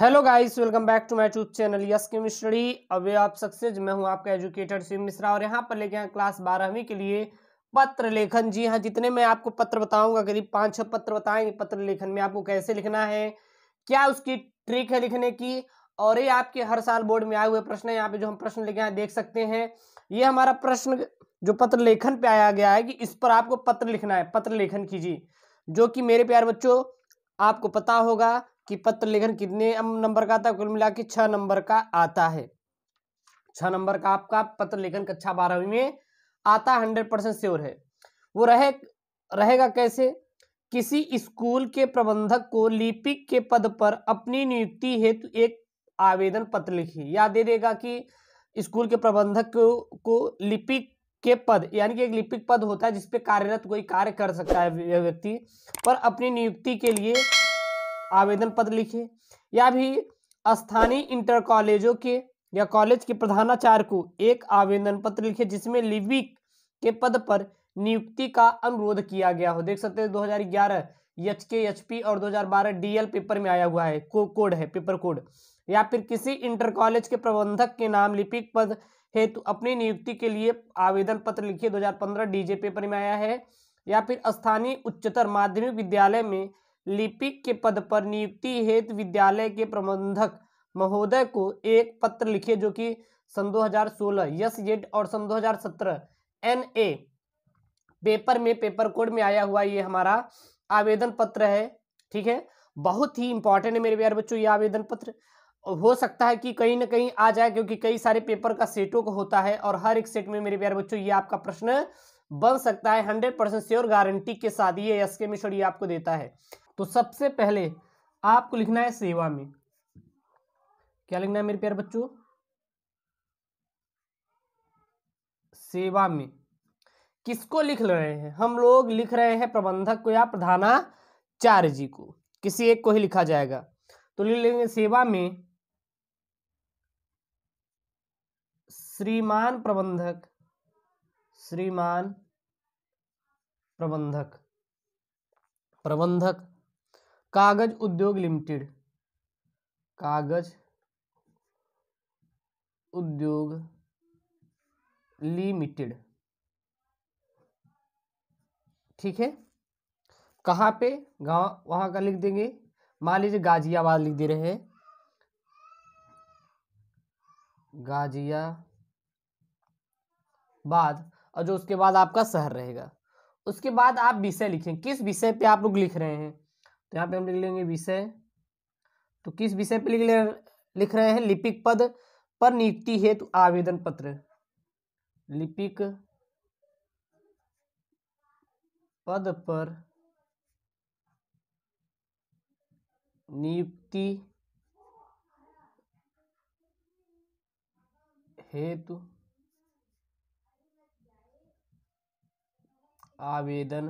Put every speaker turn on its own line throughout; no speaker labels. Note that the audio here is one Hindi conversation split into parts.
hello guys welcome back to my tube channel yes chem study अभी आप सक्सेस मैं हूं आपका एजुकेटर शिव मिश्रा और यहां पर लेके आए क्लास बारहवीं के लिए पत्र लेखन जी हां जितने मैं आपको पत्र बताऊंगा करीब पांच छह पत्र बताएंगे पत्र लेखन में आपको कैसे लिखना है क्या उसकी ट्रिक है लिखने की और ये आपके हर साल बोर्ड में आए हुए प्रश्न है यहाँ पे जो हम प्रश्न लेके आए देख सकते हैं ये हमारा प्रश्न जो पत्र लेखन पे आया गया है कि इस पर आपको पत्र लिखना है पत्र लेखन कीजिए जो कि मेरे प्यार बच्चों आपको पता होगा कि पत्र लेखन कितने नंबर का आता है कुल मिला के छह नंबर का आता है छह नंबर का आपका पत्र लेखन कक्षा बारहवीं में आता हंड्रेड परसेंट श्योर है वो रहे रहेगा कैसे किसी स्कूल के प्रबंधक को लिपिक के पद पर अपनी नियुक्ति हेतु एक आवेदन पत्र लिखिए या दे देगा कि स्कूल के प्रबंधक को, को लिपिक के पद यानी कि एक लिपिक पद होता है जिसपे कार्यरत कोई कार्य कर सकता है व्यक्ति पर अपनी नियुक्ति के लिए आवेदन पत्र लिखें या भी स्थानीय इंटर कॉलेजों के या कॉलेज के प्रधानाचार्य को एक आवेदन पत्र लिखे जिसमें लिविक के पद पर नियुक्ति का अनुरोध किया गया हो देख सकते हैं 2011 एच के एच पी और 2012 डीएल पेपर में आया हुआ है को, कोड है पेपर कोड या फिर किसी इंटर कॉलेज के प्रबंधक के नाम लिपिक पद हेतु अपनी नियुक्ति के लिए आवेदन पत्र लिखिए 2015 डीजे पेपर में आया है या फिर स्थानीय उच्चतर माध्यमिक विद्यालय में लिपिक के पद पर नियुक्ति हेतु विद्यालय के प्रबंधक महोदय को एक पत्र लिखे जो कि सन 2016 यस जेड और सन 2017 एन ए पेपर में पेपर कोड में आया हुआ ये हमारा आवेदन पत्र है ठीक है बहुत ही इंपॉर्टेंट है मेरे प्यार बच्चों ये आवेदन पत्र हो सकता है कि कहीं ना कहीं आ जाए क्योंकि कई सारे पेपर का सेटों का होता है और हर एक सेट में मेरे प्यार बच्चों ये आपका प्रश्न बन सकता है हंड्रेड परसेंट श्योर गारंटी के साथ ये एस के मिश्र ये आपको देता है तो सबसे पहले आपको लिखना है सेवा में क्या लिखना है मेरे प्यारे बच्चों सेवा में किसको लिख रहे हैं हम लोग लिख रहे हैं प्रबंधक को या प्रधानाचार्य जी को किसी एक को ही लिखा जाएगा तो लिख लेंगे सेवा में श्रीमान प्रबंधक श्रीमान प्रबंधक प्रबंधक कागज उद्योग लिमिटेड कागज उद्योग लिमिटेड ठीक है कहाँ पे गांव वहां का लिख देंगे मान लीजिए गाजियाबाद लिख दे रहे हैं गाजियाबाद और जो उसके बाद आपका शहर रहेगा उसके बाद आप विषय लिखें किस विषय पे आप लोग लिख रहे हैं तो यहाँ पे हम लिख लेंगे विषय तो किस विषय पे लिख ले लिख रहे हैं लिपिक पद पर नियुक्ति हेतु आवेदन पत्र लिपिक पद पर नियुक्ति हेतु आवेदन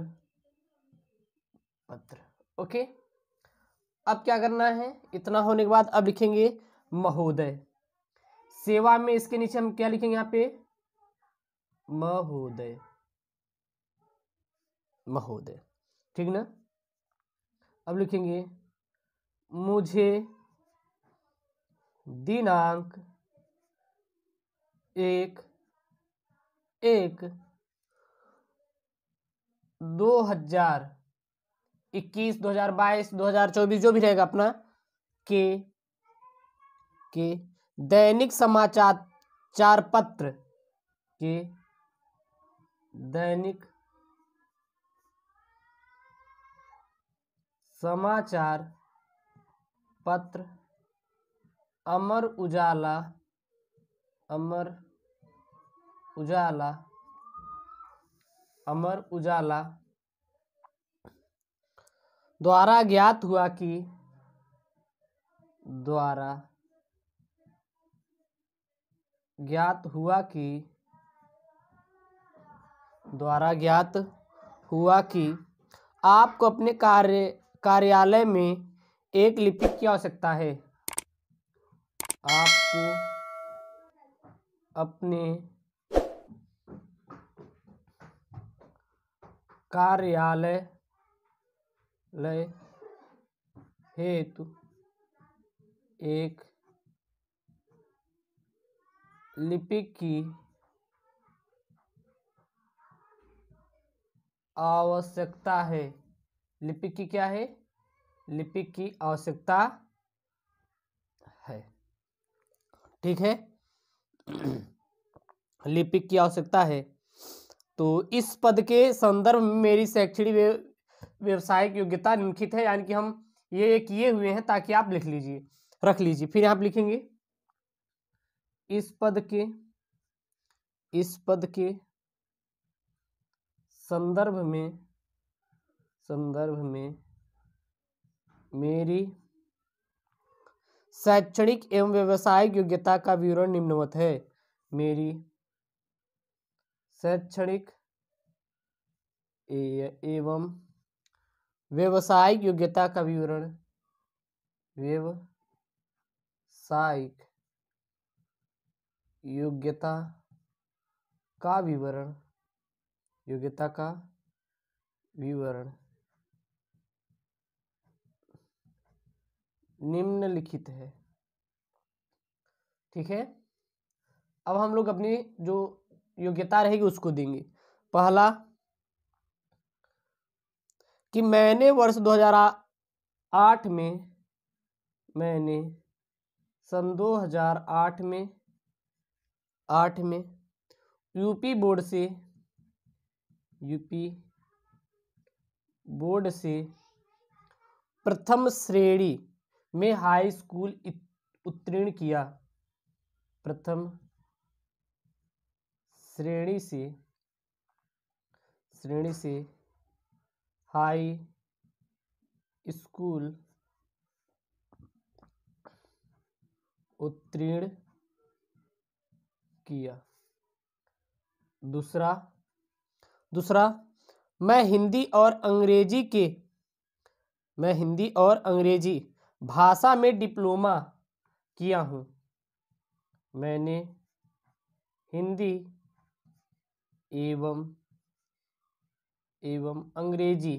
पत्र ओके अब क्या करना है इतना होने के बाद अब लिखेंगे महोदय सेवा में इसके नीचे हम क्या लिखेंगे यहां पे महोदय महोदय ठीक ना अब लिखेंगे मुझे दिनांक एक एक दो हजार इक्कीस दो हजार बाईस दो हजार चौबीस जो भी रहेगा अपना के के दैनिक समाचार चार पत्र के दैनिक समाचार पत्र अमर उजाला अमर उजाला अमर उजाला द्वारा ज्ञात हुआ कि द्वारा ज्ञात हुआ कि द्वारा ज्ञात हुआ कि आपको अपने कार्य कार्यालय में एक लिपिक की आवश्यकता है आपको अपने कार्यालय लय हेतु एक लिपि की आवश्यकता है लिपि की क्या है लिपि की आवश्यकता है ठीक है लिपिक की आवश्यकता है तो इस पद के संदर्भ में मेरी शैक्षणिक व्यवसायिक योग्यता निम्नलिखित है यानी कि हम ये किए हुए हैं ताकि आप लिख लीजिए रख लीजिए फिर आप लिखेंगे इस पद के इस पद के संदर्भ में संदर्भ में मेरी शैक्षणिक एवं व्यवसायिक योग्यता का विवरण निम्नवत है मेरी शैक्षणिक एवं व्यवसायिक योग्यता का विवरण व्यवसायिक योग्यता का विवरण योग्यता का विवरण निम्नलिखित है ठीक है अब हम लोग अपनी जो योग्यता रहेगी उसको देंगे पहला कि मैंने वर्ष 2008 में मैंने सन 2008 में आठ में यूपी बोर्ड से यूपी बोर्ड से प्रथम श्रेणी में हाई स्कूल उत्तीर्ण किया प्रथम श्रेणी से श्रेणी से हाई स्कूल उत्तीर्ण किया दूसरा दूसरा मैं हिंदी और अंग्रेजी के मैं हिंदी और अंग्रेजी भाषा में डिप्लोमा किया हूं मैंने हिंदी एवं एवं अंग्रेजी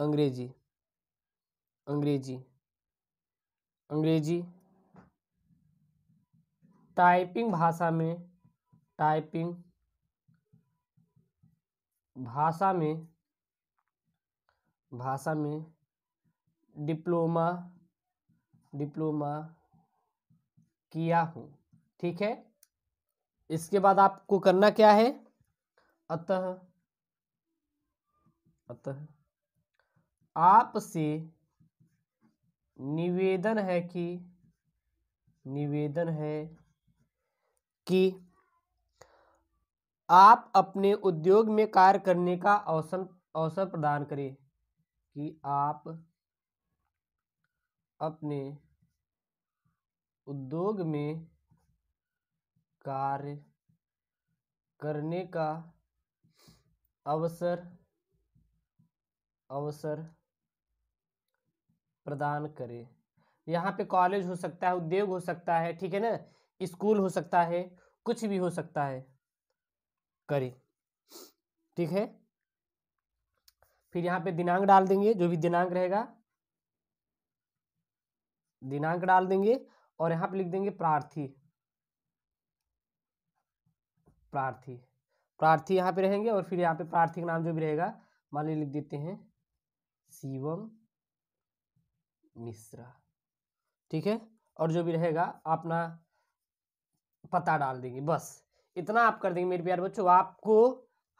अंग्रेजी अंग्रेजी अंग्रेजी टाइपिंग भाषा में टाइपिंग भाषा में भाषा में डिप्लोमा डिप्लोमा किया हूँ ठीक है इसके बाद आपको करना क्या है अतः अतः आपसे निवेदन है कि निवेदन है कि आप अपने उद्योग में कार्य करने का अवसर अवसर प्रदान करें कि आप अपने उद्योग में कार्य करने का अवसर अवसर प्रदान करे यहाँ पे कॉलेज हो सकता है उद्योग हो सकता है ठीक है ना स्कूल हो सकता है कुछ भी हो सकता है करे ठीक है फिर यहाँ पे दिनांक डाल देंगे जो भी दिनांक रहेगा दिनांक डाल देंगे और यहाँ पे लिख देंगे प्रार्थी प्रार्थी प्रार्थी यहाँ पे रहेंगे और फिर यहाँ पे प्रार्थी का नाम जो भी रहेगा मान ली लिख देते हैं शिवम मिश्रा ठीक है और जो भी रहेगा अपना पता डाल देंगे बस इतना आप कर देंगे मेरे प्यार बच्चों आपको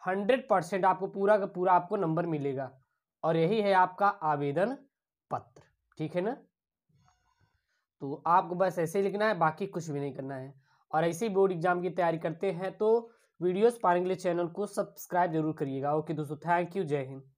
हंड्रेड परसेंट आपको पूरा का पूरा आपको नंबर मिलेगा और यही है आपका आवेदन पत्र ठीक है ना तो आपको बस ऐसे ही लिखना है बाकी कुछ भी नहीं करना है और ऐसे ही बोर्ड एग्जाम की तैयारी करते हैं तो वीडियोस पाने के लिए चैनल को सब्सक्राइब जरूर करिएगा ओके दोस्तों थैंक यू जय हिंद